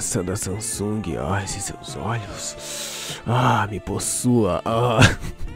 fumaça da Samsung, ah, esses seus olhos, ah, me possua, ah.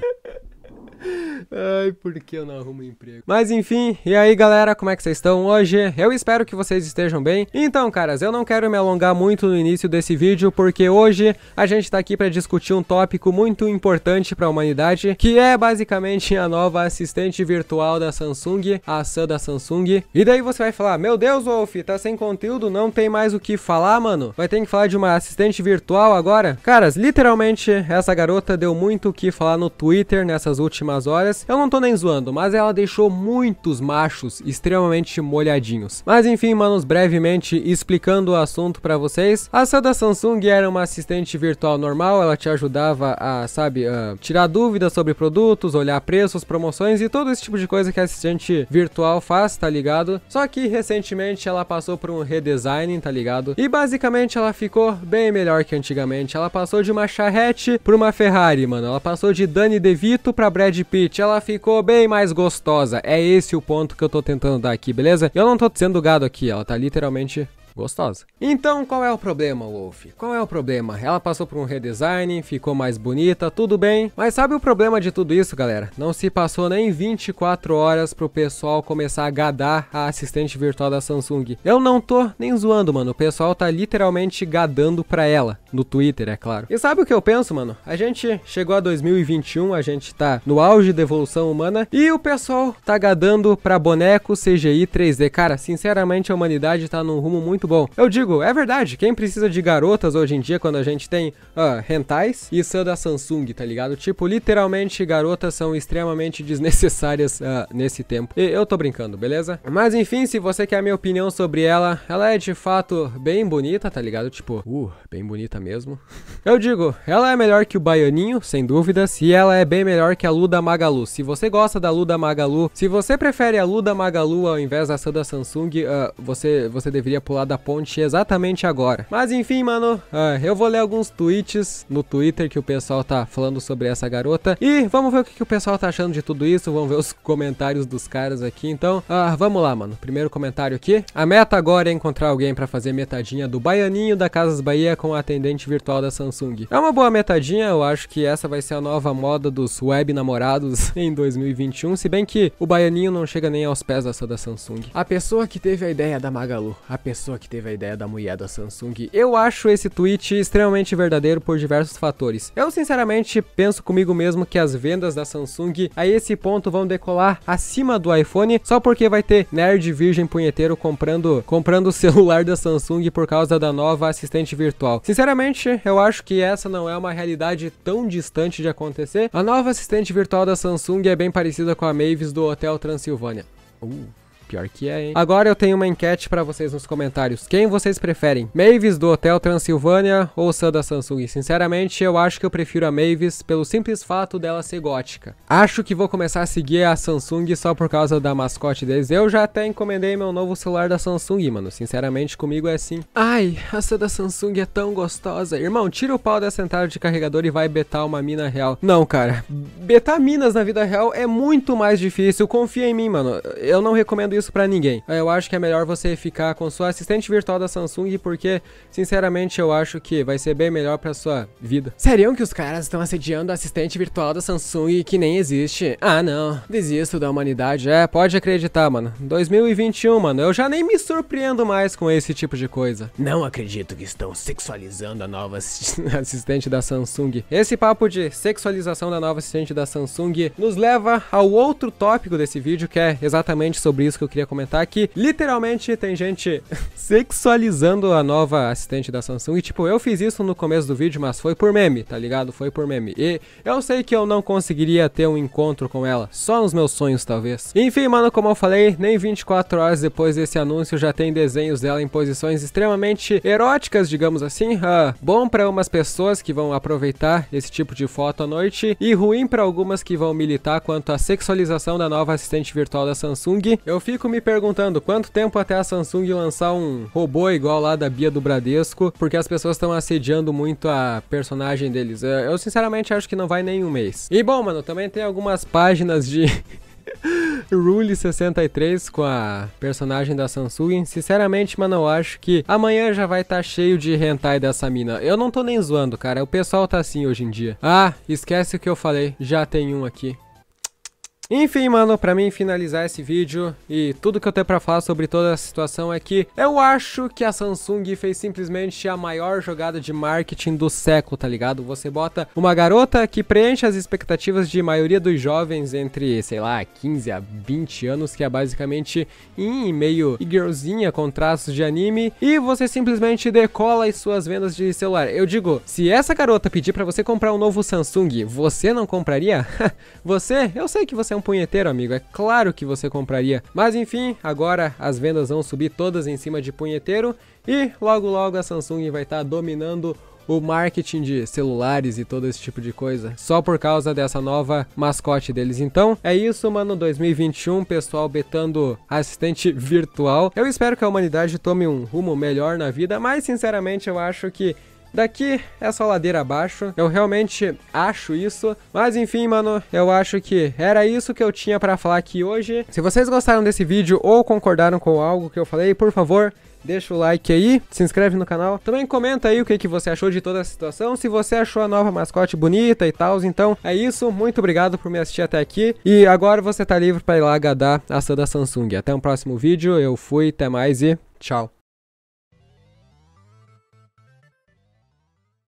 Ai, por que eu não arrumo emprego? Mas enfim, e aí galera, como é que vocês estão hoje? Eu espero que vocês estejam bem. Então, caras, eu não quero me alongar muito no início desse vídeo, porque hoje a gente tá aqui para discutir um tópico muito importante para a humanidade, que é basicamente a nova assistente virtual da Samsung, a Sam da Samsung. E daí você vai falar, meu Deus, Wolf, tá sem conteúdo, não tem mais o que falar, mano? Vai ter que falar de uma assistente virtual agora? Caras, literalmente, essa garota deu muito o que falar no Twitter nessas últimas horas, eu não tô nem zoando, mas ela deixou muitos machos extremamente molhadinhos. Mas enfim, manos, brevemente explicando o assunto para vocês. A Sada Samsung era uma assistente virtual normal, ela te ajudava a, sabe, tirar dúvidas sobre produtos, olhar preços, promoções e todo esse tipo de coisa que a assistente virtual faz, tá ligado? Só que recentemente ela passou por um redesign, tá ligado? E basicamente ela ficou bem melhor que antigamente. Ela passou de uma charrete pra uma Ferrari, mano. Ela passou de Dani DeVito pra Brad Pitt. Ela ela ficou bem mais gostosa. É esse o ponto que eu tô tentando dar aqui, beleza? Eu não tô sendo gado aqui, ela tá literalmente Gostosa. Então qual é o problema, Wolf? Qual é o problema? Ela passou por um redesign, ficou mais bonita, tudo bem. Mas sabe o problema de tudo isso, galera? Não se passou nem 24 horas pro pessoal começar a gadar a assistente virtual da Samsung. Eu não tô nem zoando, mano. O pessoal tá literalmente gadando pra ela. No Twitter, é claro. E sabe o que eu penso, mano? A gente chegou a 2021, a gente tá no auge da evolução humana e o pessoal tá gadando pra boneco, CGI, 3D. Cara, sinceramente a humanidade tá num rumo muito muito bom. Eu digo, é verdade, quem precisa de garotas hoje em dia, quando a gente tem uh, ah, rentais e Sam da Samsung, tá ligado? Tipo, literalmente, garotas são extremamente desnecessárias uh, nesse tempo. E eu tô brincando, beleza? Mas enfim, se você quer a minha opinião sobre ela, ela é de fato bem bonita, tá ligado? Tipo, uh, bem bonita mesmo. eu digo, ela é melhor que o Baianinho, sem dúvidas, e ela é bem melhor que a Luda Magalu. Se você gosta da Luda Magalu, se você prefere a Luda Magalu ao invés da Sam da Samsung, uh, você, você deveria pular da da ponte exatamente agora. Mas enfim, mano, uh, eu vou ler alguns tweets no Twitter que o pessoal tá falando sobre essa garota. E vamos ver o que, que o pessoal tá achando de tudo isso, vamos ver os comentários dos caras aqui. Então, uh, vamos lá, mano. Primeiro comentário aqui. A meta agora é encontrar alguém para fazer metadinha do Baianinho da Casas Bahia com a atendente virtual da Samsung. É uma boa metadinha, eu acho que essa vai ser a nova moda dos web namorados em 2021, se bem que o Baianinho não chega nem aos pés dessa da Samsung. A pessoa que teve a ideia da Magalu, a pessoa que teve a ideia da mulher da Samsung. Eu acho esse tweet extremamente verdadeiro por diversos fatores. Eu sinceramente penso comigo mesmo que as vendas da Samsung a esse ponto vão decolar acima do iPhone só porque vai ter nerd virgem punheteiro comprando comprando o celular da Samsung por causa da nova assistente virtual. Sinceramente, eu acho que essa não é uma realidade tão distante de acontecer. A nova assistente virtual da Samsung é bem parecida com a Mavis do Hotel Transilvânia. Uh pior que é, hein? Agora eu tenho uma enquete para vocês nos comentários. Quem vocês preferem? Mavis do Hotel Transilvânia ou Sam da Samsung? Sinceramente, eu acho que eu prefiro a Mavis pelo simples fato dela ser gótica. Acho que vou começar a seguir a Samsung só por causa da mascote deles. Eu já até encomendei meu novo celular da Samsung, mano. Sinceramente, comigo é assim. Ai, a Sam da Samsung é tão gostosa. Irmão, tira o pau dessa entrada de carregador e vai betar uma mina real. Não, cara. Betar minas na vida real é muito mais difícil. Confia em mim, mano. Eu não recomendo isso isso para ninguém. Eu acho que é melhor você ficar com sua assistente virtual da Samsung, porque, sinceramente, eu acho que vai ser bem melhor pra sua vida. Seriam que os caras estão assediando a assistente virtual da Samsung que nem existe? Ah, não. Desisto da humanidade. É, pode acreditar, mano. 2021, mano, eu já nem me surpreendo mais com esse tipo de coisa. Não acredito que estão sexualizando a nova assistente da Samsung. Esse papo de sexualização da nova assistente da Samsung nos leva ao outro tópico desse vídeo, que é exatamente sobre isso que eu queria comentar que literalmente tem gente sexualizando a nova assistente da Samsung. E tipo, eu fiz isso no começo do vídeo, mas foi por meme, tá ligado? Foi por meme. E eu sei que eu não conseguiria ter um encontro com ela, só nos meus sonhos talvez. Enfim, mano, como eu falei, nem 24 horas depois desse anúncio já tem desenhos dela em posições extremamente eróticas, digamos assim. Ah, bom para umas pessoas que vão aproveitar esse tipo de foto à noite e ruim para algumas que vão militar quanto à sexualização da nova assistente virtual da Samsung. Eu fico fico me perguntando quanto tempo até a Samsung lançar um robô igual lá da Bia do Bradesco, porque as pessoas estão assediando muito a personagem deles. Eu sinceramente acho que não vai nem um mês. E bom, mano, também tem algumas páginas de. Rule 63 com a personagem da Samsung. Sinceramente, mano, eu acho que amanhã já vai estar tá cheio de hentai dessa mina. Eu não tô nem zoando, cara. O pessoal tá assim hoje em dia. Ah, esquece o que eu falei. Já tem um aqui. Enfim, mano, pra mim finalizar esse vídeo e tudo que eu tenho pra falar sobre toda a situação é que eu acho que a Samsung fez simplesmente a maior jogada de marketing do século, tá ligado? Você bota uma garota que preenche as expectativas de maioria dos jovens entre, sei lá, 15 a 20 anos, que é basicamente em meio e girlzinha com traços de anime, e você simplesmente decola as suas vendas de celular. Eu digo, se essa garota pedir para você comprar um novo Samsung, você não compraria? você, eu sei que você é um punheteiro, amigo. É claro que você compraria. Mas enfim, agora as vendas vão subir todas em cima de punheteiro e logo logo a Samsung vai estar tá dominando o marketing de celulares e todo esse tipo de coisa, só por causa dessa nova mascote deles. Então, é isso, mano, 2021, pessoal betando assistente virtual. Eu espero que a humanidade tome um rumo melhor na vida, mas sinceramente eu acho que Daqui é só ladeira abaixo. Eu realmente acho isso. Mas enfim, mano, eu acho que era isso que eu tinha pra falar aqui hoje. Se vocês gostaram desse vídeo ou concordaram com algo que eu falei, por favor, deixa o like aí, se inscreve no canal. Também comenta aí o que, que você achou de toda a situação, se você achou a nova mascote bonita e tal. Então é isso, muito obrigado por me assistir até aqui. E agora você tá livre para ir lá agradar a Santa Samsung. Até um próximo vídeo, eu fui, até mais e tchau.